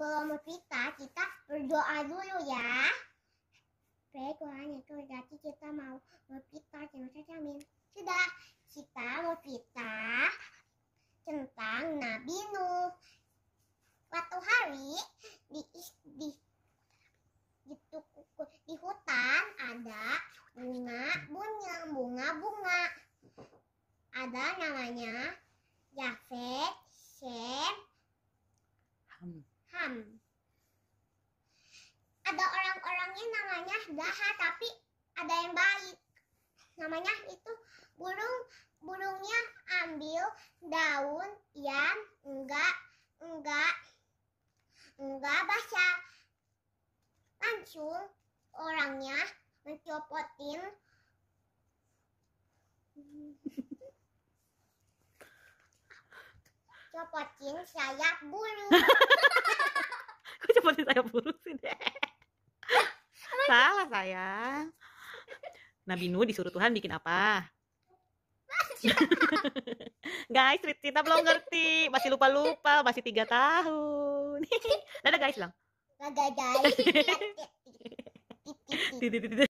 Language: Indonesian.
sebelum kita, kita berdoa dulu ya. Baiklah, itu berarti kita mau berpita jenazah amin. Sudah, kita mau pita tentang Nabi Nuh. Waktu hari di, di di, di hutan ada bunga bunga bunga bunga ada namanya yafet Shem, ada orang-orangnya namanya daha tapi ada yang baik. Namanya itu burung burungnya ambil daun yang enggak enggak enggak basah. langsung orangnya mencopotin copotin sayap burung saya deh. salah sayang Nabi Nuh disuruh Tuhan bikin apa guys kita belum ngerti masih lupa lupa masih tiga tahun dadah guys lang dadah guys